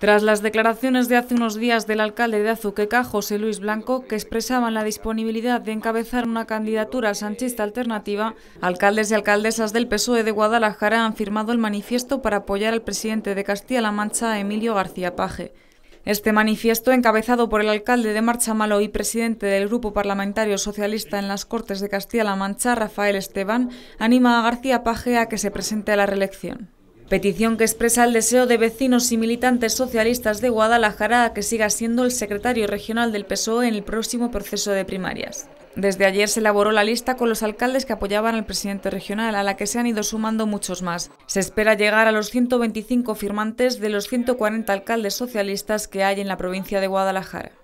Tras las declaraciones de hace unos días del alcalde de Azuqueca, José Luis Blanco, que expresaban la disponibilidad de encabezar una candidatura sanchista alternativa, alcaldes y alcaldesas del PSOE de Guadalajara han firmado el manifiesto para apoyar al presidente de Castilla-La Mancha, Emilio García Paje. Este manifiesto, encabezado por el alcalde de Marcha Malo y presidente del Grupo Parlamentario Socialista en las Cortes de Castilla-La Mancha, Rafael Esteban, anima a García Paje a que se presente a la reelección. Petición que expresa el deseo de vecinos y militantes socialistas de Guadalajara a que siga siendo el secretario regional del PSOE en el próximo proceso de primarias. Desde ayer se elaboró la lista con los alcaldes que apoyaban al presidente regional, a la que se han ido sumando muchos más. Se espera llegar a los 125 firmantes de los 140 alcaldes socialistas que hay en la provincia de Guadalajara.